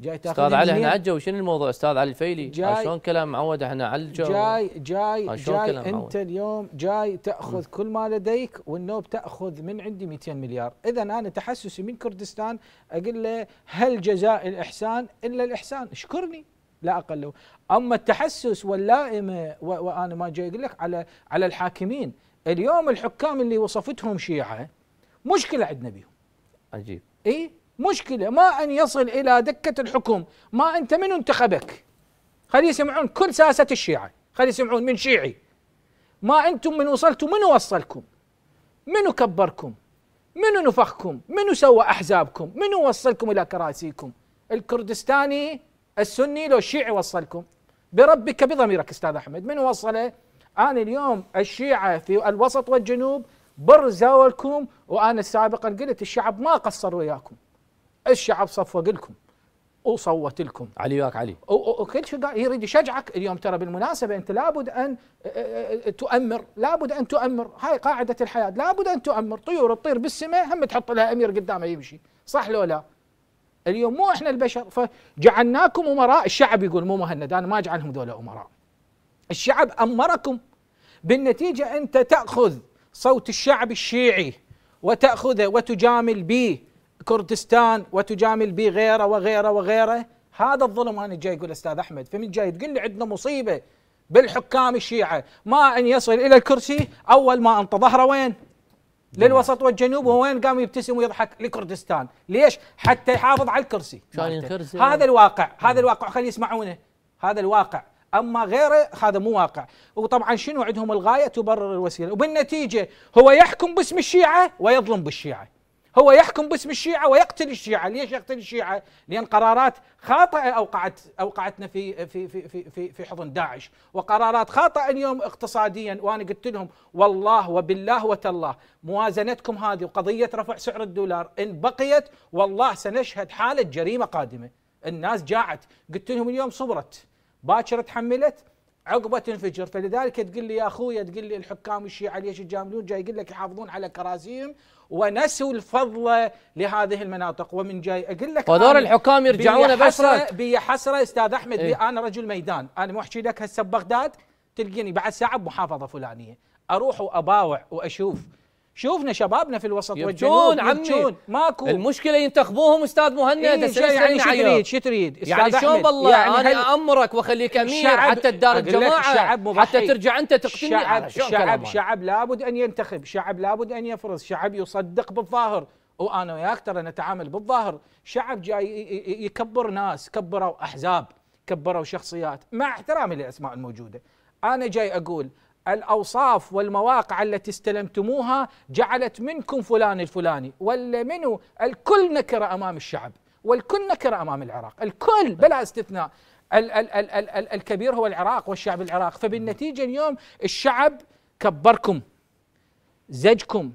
جاي تاخذ استاذ علي احنا عجوا شنو الموضوع استاذ علي الفيلي آه، شلون كلام معود احنا على الجو جاي جاي آه، جاي انت اليوم جاي تاخذ كل ما لديك والنوب تاخذ من عندي 200 مليار اذا انا تحسسي من كردستان اقول له هل جزاء الاحسان الا الاحسان اشكرني لا اقل اما التحسس واللائمه وانا ما جاي اقول لك على على الحاكمين اليوم الحكام اللي وصفتهم شيعه مشكله عندنا بهم عجيب اي مشكله ما ان يصل الى دكه الحكم ما انت من انتخبك خلي يسمعون كل ساسه الشيعه خلي يسمعون من شيعي ما انتم من وصلتوا من وصلكم منو كبركم منو نفخكم منو سوى احزابكم منو وصلكم الى كراسيكم الكردستاني السني لو الشيعي وصلكم بربك بضميرك استاذ احمد من وصله انا اليوم الشيعه في الوسط والجنوب برزوا لكم وانا سابقا قلت الشعب ما قصر وياكم الشعب صفق لكم وصوت لكم علي وياك علي وكل شيء قال يريد يشجعك اليوم ترى بالمناسبه انت لابد ان تؤمر لابد ان تؤمر هاي قاعده الحياه لابد ان تؤمر طيور تطير بالسماء هم تحط لها امير قدامها يمشي صح لو لا اليوم مو احنا البشر فجعلناكم امراء الشعب يقول مو مهند انا ما اجعلهم ذولا امراء الشعب امركم بالنتيجه انت تاخذ صوت الشعب الشيعي وتاخذه وتجامل به كردستان وتجامل به غيره وغيره وغيره هذا الظلم انا جاي اقول استاذ احمد فمن جاي تقول لي عندنا مصيبه بالحكام الشيعه ما ان يصل الى الكرسي اول ما انت ظهره وين؟ للوسط والجنوب وين قام يبتسم ويضحك لكردستان ليش حتى يحافظ على الكرسي هذا آه. الواقع هذا الواقع خلي يسمعونه هذا الواقع اما غيره هذا مو واقع وطبعا شنو عندهم الغايه تبرر الوسيله وبالنتيجه هو يحكم باسم الشيعه ويظلم بالشيعه هو يحكم باسم الشيعة ويقتل الشيعة ليش يقتل الشيعة لأن قرارات خاطئة أوقعت أوقعتنا في في في في في, في حضن داعش وقرارات خاطئة اليوم اقتصاديا وأنا قلت لهم والله وبالله وتالله موازنتكم هذه وقضية رفع سعر الدولار إن بقيت والله سنشهد حالة جريمة قادمة الناس جاعت قلت لهم اليوم صبرت باكر تحملت عقبه تنفجر فلذلك تقول لي يا أخوي تقول لي الحكام الشيعه ليش يجاملون جاي يقول لك يحافظون على كراسيهم ونسوا الفضل لهذه المناطق ومن جاي اقول لك ودور الحكام يرجعون بحسرة حسره استاذ احمد إيه؟ انا رجل ميدان انا مو احكي لك هسه بغداد تلقيني بعد ساعه بمحافظه فلانيه اروح واباوع واشوف شوفنا شبابنا في الوسط والجنوب عمي ماكو المشكله ينتخبوهم استاذ مهند إيه يعني شو تريد شو تريد يعني شو بالله يعني انا امرك واخليك امير حتى تدار الجماعه شعب حتى ترجع انت تقتلني شعب شعب شعب لابد ان ينتخب شعب لابد ان يفرز شعب يصدق بالظاهر وانا وياك ترى نتعامل بالظاهر شعب جاي يكبر ناس كبروا احزاب كبروا شخصيات مع احترامي للاسماء الموجوده انا جاي اقول الأوصاف والمواقع التي استلمتموها جعلت منكم فلان الفلاني ولا منو الكل نكرة أمام الشعب والكل نكرة أمام العراق الكل بلا استثناء ال ال ال ال ال الكبير هو العراق والشعب العراق فبالنتيجة اليوم الشعب كبركم زجكم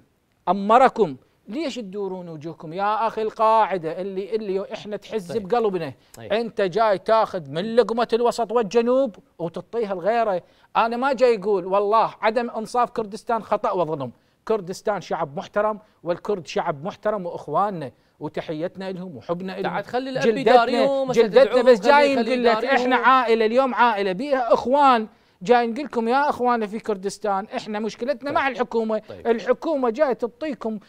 أمركم ليش تدورون وجوهكم يا اخي القاعده اللي اللي احنا تحز طيب. بقلبنا طيب. انت جاي تاخذ من لقمه الوسط والجنوب وتعطيها لغيره انا ما جاي اقول والله عدم انصاف كردستان خطا وظلم كردستان شعب محترم والكرد شعب محترم واخواننا وتحيتنا لهم وحبنا لهم تعال خلي الاب جلدتنا, جلدتنا بس جاي نقول لك احنا عائله اليوم عائله بيها اخوان جاي نقول لكم يا اخوانا في كردستان احنا مشكلتنا طيب. مع الحكومه طيب. الحكومه جاي تعطيكم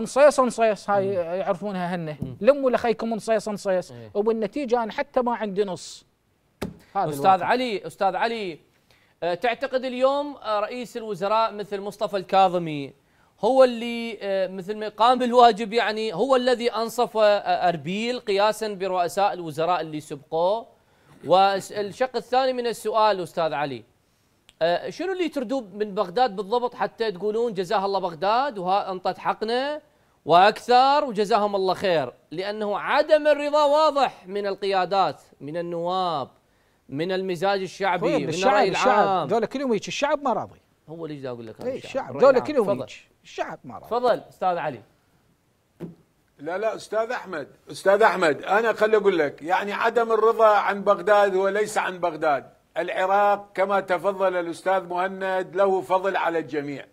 نصيص نصيص هاي يعرفونها هن لموا لخيكم نصيص نصيص إيه. وبالنتيجه انا حتى ما عندي نص هذا استاذ الوقت. علي استاذ علي آه، تعتقد اليوم آه، رئيس الوزراء مثل مصطفى الكاظمي هو اللي آه، مثل ما قام بالواجب يعني هو الذي انصف اربيل قياسا برؤساء الوزراء اللي سبقوه والشق الثاني من السؤال استاذ علي شنو اللي تردوه من بغداد بالضبط حتى تقولون جزاها الله بغداد وها انطت حقنا واكثر وجزاهم الله خير لانه عدم الرضا واضح من القيادات من النواب من المزاج الشعبي من الشعب الراي العام ذولا كلهم هيك الشعب ما راضي هو اللي اقول لك إيه، الشعب, الشعب ذولا كلهم الشعب ما راضي تفضل استاذ علي لا لا استاذ احمد استاذ احمد انا خلي اقول لك يعني عدم الرضا عن بغداد هو ليس عن بغداد العراق كما تفضل الاستاذ مهند له فضل على الجميع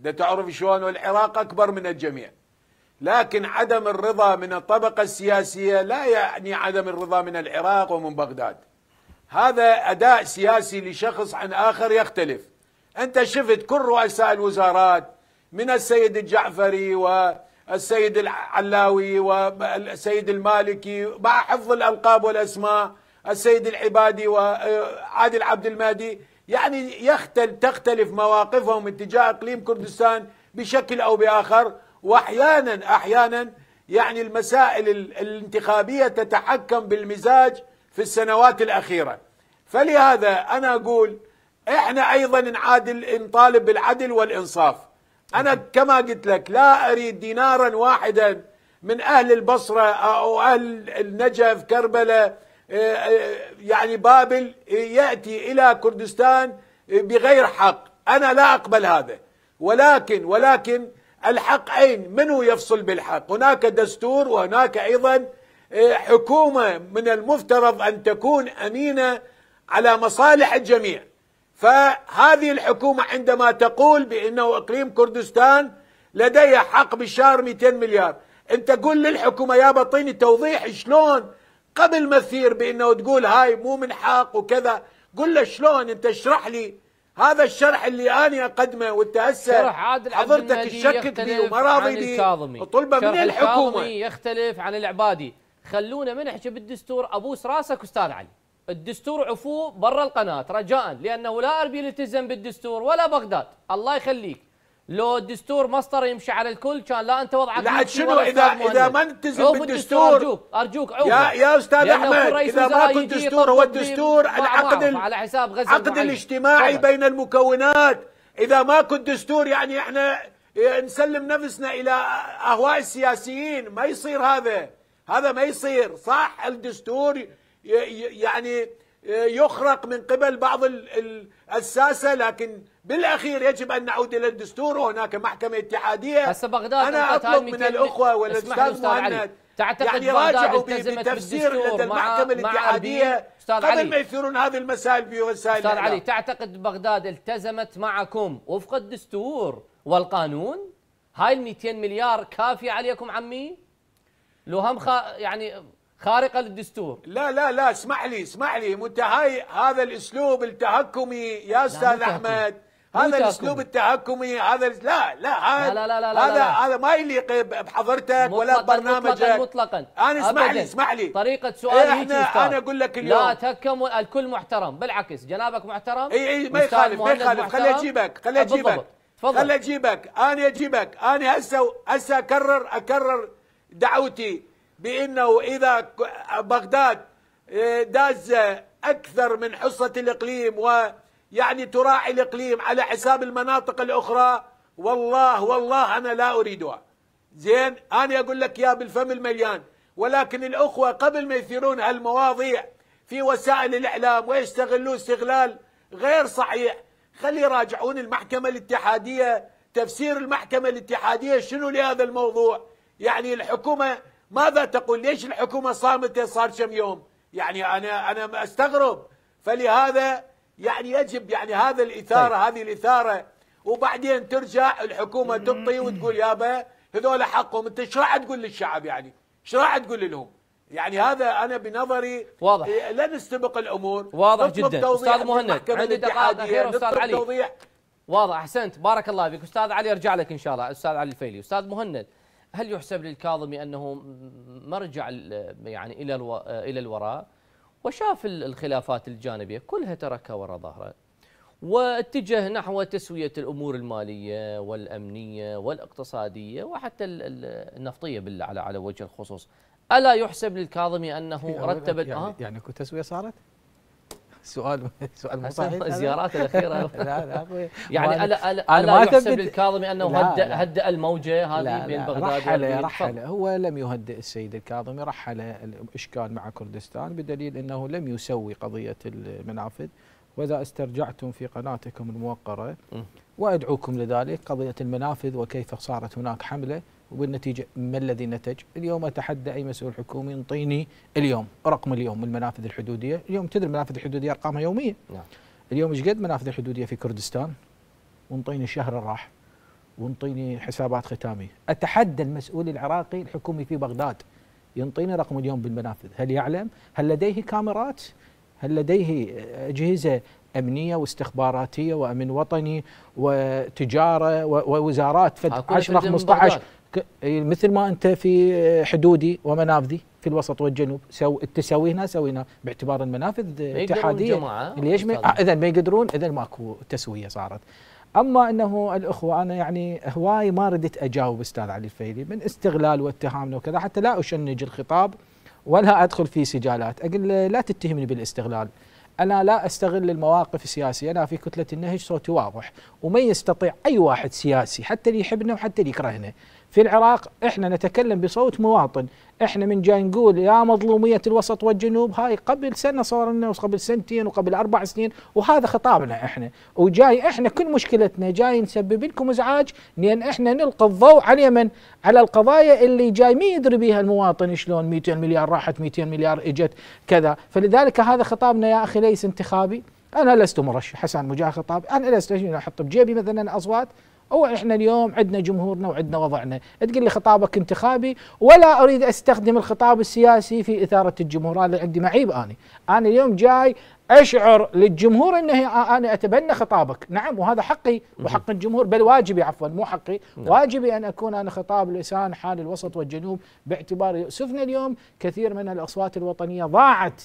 ده تعرف شلون والعراق اكبر من الجميع لكن عدم الرضا من الطبقة السياسية لا يعني عدم الرضا من العراق ومن بغداد هذا أداء سياسي لشخص عن آخر يختلف أنت شفت كل رؤساء الوزارات من السيد الجعفري والسيد العلاوي والسيد المالكي مع حفظ الألقاب والأسماء السيد العبادي وعادل عبد المهدي يعني يختل تختلف مواقفهم اتجاه اقليم كردستان بشكل او باخر واحيانا احيانا يعني المسائل الانتخابيه تتحكم بالمزاج في السنوات الاخيره فلهذا انا اقول احنا ايضا نعادل نطالب بالعدل والانصاف انا كما قلت لك لا اريد دينارا واحدا من اهل البصره او اهل النجف كربلاء آه، آه، يعني بابل ياتي الى كردستان بغير حق انا لا اقبل هذا ولكن ولكن الحقين من يفصل بالحق هناك دستور وهناك أيضا آه، حكومة من المفترض أن تكون أمينة على مصالح الجميع فهذه الحكومة عندما تقول بأنه إقليم كردستان لديها حق بشار 200 مليار أنت قول للحكومة يا بطيني توضيح شلون قبل ما تثير بأنه تقول هاي مو من حق وكذا قل له شلون أنت اشرح لي هذا الشرح اللي انا اقدمه وانت هسه حضرتك تشكك بي وما راضي بي وطلبه من الحكومه يختلف عن العبادي خلونا من نحكي بالدستور ابوس راسك استاذ علي الدستور عفوه برا القناه رجاء لانه لا اربيل التزم بالدستور ولا بغداد الله يخليك لو الدستور مصدر يمشي على الكل كان لا انت وضعك لعد شنو اذا اذا ما نلتزم بالدستور ارجوك ارجوك عوف يا يا استاذ احمد اذا ماكو دستور هو الدستور العقد على حساب غزل العقد الاجتماعي بين المكونات اذا ماكو الدستور يعني احنا نسلم نفسنا الى اهواء السياسيين ما يصير هذا هذا ما يصير صح الدستور يعني يخرق من قبل بعض الساسه لكن بالاخير يجب ان نعود الى الدستور وهناك محكمه اتحاديه هسه بغداد انا اطلب من الاخوه والاستاذ مهند يعني تعتقد يعني راجعوا بتفسير لدى المحكمه الاتحاديه قبل علي. ما يثيرون هذه المسائل بوسائل استاذ علي تعتقد بغداد التزمت معكم وفق الدستور والقانون هاي ال 200 مليار كافيه عليكم عمي لو هم خ... يعني خارقه للدستور لا لا لا اسمح لي اسمح لي انت هاي هذا الاسلوب التهكمي يا استاذ احمد هذا الاسلوب التحكمي هذا لا لا, لا لا لا, لا, لا هذا هذا ما يليق بحضرتك ولا ببرنامجك مطلقا مطلقا انا اسمح لي اسمح لي طريقه سؤالي إيه، احنا إيه انا اقول لك اليوم لا تهكم الكل محترم بالعكس جنابك محترم اي اي ما يخالف ما يخالف خليني اجيبك خليني اجيبك تفضل خليني اجيبك انا اجيبك انا هسه هسه اكرر اكرر دعوتي بانه اذا بغداد إيه، دازه اكثر من حصه الاقليم و يعني تراعي الإقليم على حساب المناطق الأخرى والله والله أنا لا أريدها زين أنا أقول لك يا بالفم المليان ولكن الأخوة قبل ما يثيرون هالمواضيع في وسائل الإعلام ويستغلون استغلال غير صحيح خلي يراجعون المحكمة الاتحادية تفسير المحكمة الاتحادية شنو لهذا الموضوع يعني الحكومة ماذا تقول ليش الحكومة صامتة صار كم يوم يعني أنا أنا أستغرب فلهذا يعني يجب يعني هذا الإثارة طيب. هذه الإثارة وبعدين ترجع الحكومة تبطي وتقول يابا هذول حقهم أنت ايش راح تقول للشعب يعني ايش راح تقول لهم يعني هذا انا بنظري واضح إيه، لا نستبق الامور واضح جدا استاذ مهند عندي دقائق اخيره استاذ علي توضيح واضح احسنت بارك الله فيك استاذ علي ارجع لك ان شاء الله استاذ علي الفيلي استاذ مهند هل يحسب للكاظمي انه مرجع يعني الى الى الوراء وشاف الخلافات الجانبية كلها تركها وراء ظهره واتجه نحو تسوية الأمور المالية والأمنية والاقتصادية وحتى النفطية على وجه الخصوص ألا يحسب للكاظمي أنه رتب يعني, يعني, آه؟ يعني تسوية صارت؟ سؤال سؤال صحيح الزيارات الاخيره لا لا يعني الا الا انا ما يحسب الكاظمي انه هدأ, هدأ الموجه هذه بين بغداد رحل رحل هو لم يهدئ السيد الكاظمي رحل الاشكال مع كردستان بدليل انه لم يسوي قضيه المنافذ واذا استرجعتم في قناتكم الموقره وادعوكم لذلك قضيه المنافذ وكيف صارت هناك حمله وبالنتيجة ما الذي نتج اليوم أتحدى أي مسؤول حكومي انطيني اليوم رقم اليوم المنافذ الحدودية اليوم تدري المنافذ الحدودية أرقامها يومية نعم. اليوم ايش قد منافذ الحدودية في كردستان وانطيني الشهر راح وانطيني حسابات ختامية أتحدى المسؤول العراقي الحكومي في بغداد ينطيني رقم اليوم بالمنافذ هل يعلم هل لديه كاميرات هل لديه أجهزة أمنية واستخباراتية وأمن وطني وتجارة ووزارات فد 10 15 مثل ما انت في آه، حدودي ومنافذي في الوسط والجنوب سو التساوي هنا سوينا هنا باعتبار المنافذ آه، اتحاديه ليش ما آه، اذا ما يقدرون اذا ماكو تسويه صارت اما انه الاخوه انا يعني هواي ما ردت اجاوب استاذ علي الفيلي من استغلال واتهامنا وكذا حتى لا اشنج الخطاب ولا ادخل في سجالات اقول لا تتهمني بالاستغلال انا لا استغل المواقف السياسيه انا في كتله النهج صوتي واضح وما يستطيع اي واحد سياسي حتى اللي يحبنا وحتى اللي يكرهنا في العراق احنا نتكلم بصوت مواطن احنا من جاي نقول يا مظلومية الوسط والجنوب هاي قبل سنة صار لنا وقبل سنتين وقبل أربع سنين وهذا خطابنا احنا وجاي احنا كل مشكلتنا جاي نسبب لكم ازعاج لأن احنا نلقي الضوء على اليمن على القضايا اللي جاي ما يدري بها المواطن شلون 200 مليار راحت 200 مليار اجت كذا فلذلك هذا خطابنا يا أخي ليس انتخابي أنا لست مرشح حسن مجاه خطاب أنا لست أحط بجيبي مثلا أصوات هو احنا اليوم عندنا جمهورنا وعندنا وضعنا، تقول لي خطابك انتخابي ولا اريد استخدم الخطاب السياسي في اثاره الجمهور، هذا عندي معيب اني، انا اليوم جاي اشعر للجمهور انه آه، انا اتبنى خطابك، نعم وهذا حقي وحق الجمهور بل واجبي عفوا مو حقي، نعم. واجبي ان اكون انا خطاب لسان حال الوسط والجنوب باعتبار يؤسفنا اليوم كثير من الاصوات الوطنيه ضاعت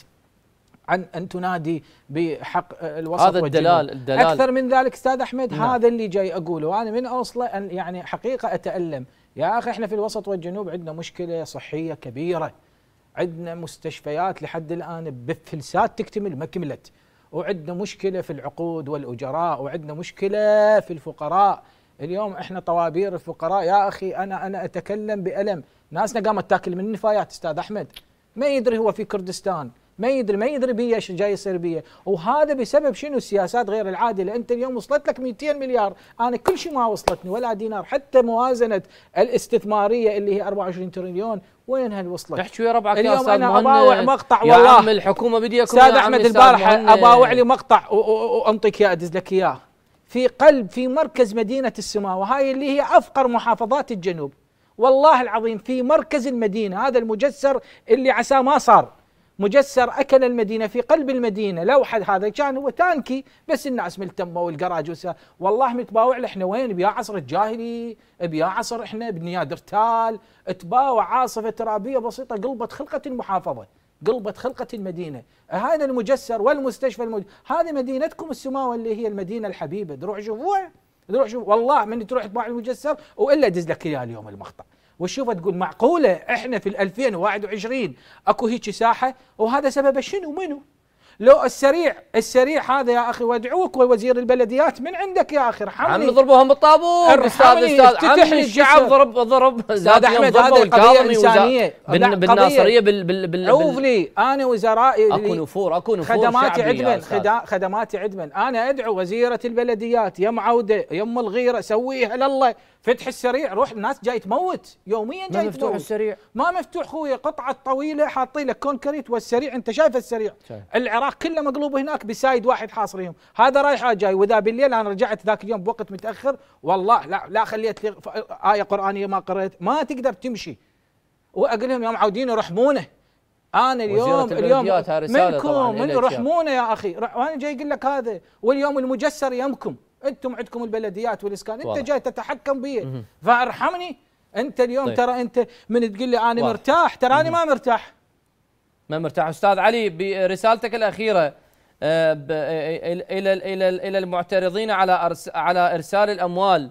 عن ان تنادي بحق الوسط هذا الدلال الدلال اكثر من ذلك استاذ احمد نعم. هذا اللي جاي اقوله انا من اوصله ان يعني حقيقه اتالم يا اخي احنا في الوسط والجنوب عندنا مشكله صحيه كبيره عندنا مستشفيات لحد الان بفلسات تكتمل ما كملت وعندنا مشكله في العقود والاجراء وعندنا مشكله في الفقراء اليوم احنا طوابير الفقراء يا اخي انا انا اتكلم بالم ناسنا قامت تاكل من النفايات استاذ احمد ما يدري هو في كردستان ما يدري ما يدري بيه ايش جاي يصير بيه وهذا بسبب شنو السياسات غير العادله انت اليوم وصلت لك 200 مليار انا كل شيء ما وصلتني ولا دينار حتى موازنه الاستثماريه اللي هي 24 تريليون وين هل وصلت؟ تحكي ويا ربعك يا استاذ انا اباوع مقطع يا والله يا عم الحكومه بديكم استاذ احمد البارحه اباوع لي مقطع وانطيك اياه ادز لك اياه في قلب في مركز مدينه السماوه وهاي اللي هي افقر محافظات الجنوب والله العظيم في مركز المدينه هذا المجسر اللي عساه ما صار مجسر اكل المدينه في قلب المدينه لو حد هذا كان هو تانكي بس الناس ملتموا والقراج والله متباوع احنا وين بيا عصر الجاهلي بيا عصر احنا بنيادرتال تباوع عاصفه ترابيه بسيطه قلبت خلقه المحافظه قلبت خلقة المدينة هذا المجسر والمستشفى الموجود هذه مدينتكم السماوة اللي هي المدينة الحبيبة تروح شوفوها تروح شوف والله من تروح تباع المجسر وإلا دز لك إياه اليوم المقطع وتشوفها تقول معقوله احنا في 2021 اكو هيك ساحه وهذا سبب شنو منو؟ لو السريع السريع هذا يا اخي وادعوك وزير البلديات من عندك يا اخي ارحمني عم ضربوهم بالطابور استاذ استاذ عمي الشعب ضرب ضرب استاذ احمد هذه قضيه انسانيه بالناصريه بال بال بال عوف لي انا وزرائي اكو نفور اكو نفور خدماتي عدمن خدماتي عدمن انا ادعو وزيره البلديات يم عوده يم الغيره سويها لله فتح السريع روح الناس جاي تموت يوميا جاي ما مفتوح تموت. السريع ما مفتوح خويا قطعه طويله حاطين لك كونكريت والسريع انت شايف السريع شايف. العراق كله مقلوب هناك بسايد واحد حاصرهم هذا رايح جاي واذا بالليل انا رجعت ذاك اليوم بوقت متاخر والله لا لا خليت لي ايه قرانيه ما قريت ما تقدر تمشي واقول لهم يا معودين رحمونه انا اليوم اليوم منكم من رحمونا يا اخي انا جاي اقول لك هذا واليوم المجسر يمكم انتم عندكم البلديات والاسكان انت جاي تتحكم بي فارحمني انت اليوم طيب. ترى انت من تقول لي انا مرتاح ترى انا ما مرتاح ما مرتاح استاذ علي برسالتك الاخيره آه، الى الى الى المعترضين على على ارسال الاموال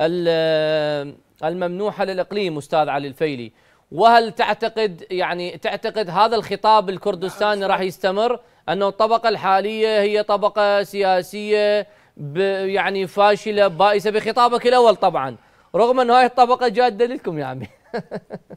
آه، الممنوحه للاقليم استاذ علي الفيلي وهل تعتقد يعني تعتقد هذا الخطاب الكردستاني راح يستمر انه الطبقه الحاليه هي طبقه سياسيه يعني فاشله بائسه بخطابك الاول طبعا رغم انه هاي الطبقه جاده لكم يا عمي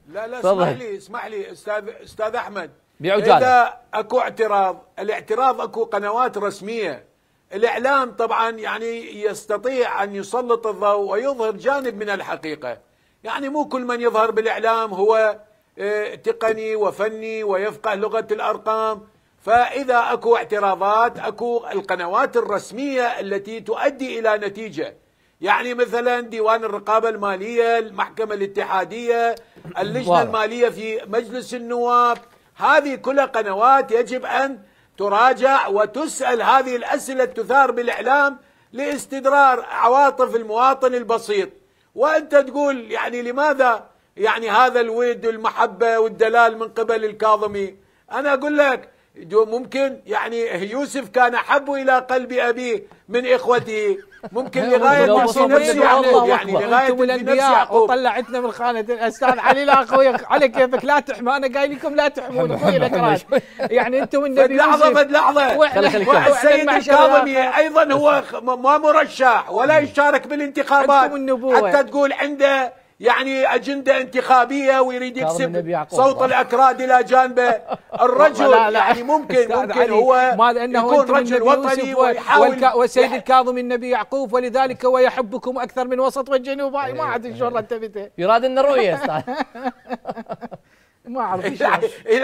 لا لا اسمح لي اسمح لي استاذ استاذ احمد بعجاله اذا اكو اعتراض الاعتراض اكو قنوات رسميه الاعلام طبعا يعني يستطيع ان يسلط الضوء ويظهر جانب من الحقيقه يعني مو كل من يظهر بالاعلام هو آه، تقني وفني ويفقه لغه الارقام فإذا أكو اعتراضات أكو القنوات الرسمية التي تؤدي إلى نتيجة يعني مثلا ديوان الرقابة المالية المحكمة الاتحادية اللجنة المالية في مجلس النواب هذه كلها قنوات يجب أن تراجع وتسأل هذه الأسئلة تثار بالإعلام لاستدرار عواطف المواطن البسيط وأنت تقول يعني لماذا يعني هذا الود والمحبة والدلال من قبل الكاظمي أنا أقول لك ممكن يعني يوسف كان احب الى قلب ابيه من اخوته ممكن لغايه في نفس يعقوب يعني, يعني لغايه في نفس يعقوب وطلعتنا من خانه الاستاذ علي لا اخوي على كيفك لا تحمى انا قايل لكم لا تحمون اخوي الاكراد يعني انتم النبي لحظه فد لحظه السيد الكاظمي ايضا هو ما مرشح ولا أمم. يشارك بالانتخابات حتى تقول عنده يعني أجندة انتخابية ويريد يكسب صوت الأكراد إلى جانبه الرجل لا لا يعني ممكن ممكن هو ما أنه يكون رجل وطني ويحاول والسيد الكاظم النبي يعقوب ولذلك هو يحبكم أكثر من وسط والجنوب ما عاد الجرة رتبته يراد أن رؤية ما اعرف ايش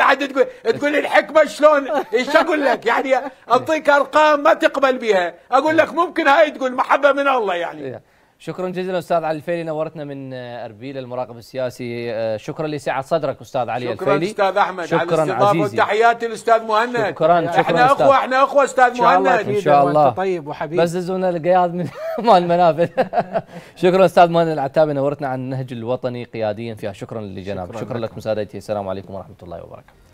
عاد تقول تقول الحكمه شلون ايش اقول لك يعني اعطيك ارقام ما تقبل بها اقول لك ممكن هاي تقول محبه من الله يعني إيه. شكرا جزيلا استاذ علي الفيلي نورتنا من اربيل المراقب السياسي آه، شكرا لسعه صدرك استاذ علي شكرا الفيلي شكرا استاذ احمد شكرا على عزيزي تحياتي للاستاذ مهند شكرا شكرا احنا استاذ. اخوه احنا اخوه استاذ مهند ان شاء الله طيب وحبيب بززونا القياد من مال المنافذ شكرا استاذ مهند العتابي نورتنا عن النهج الوطني قياديا فيها شكرا لجناب شكرا, شكرا لكم سادتي السلام عليكم ورحمه الله وبركاته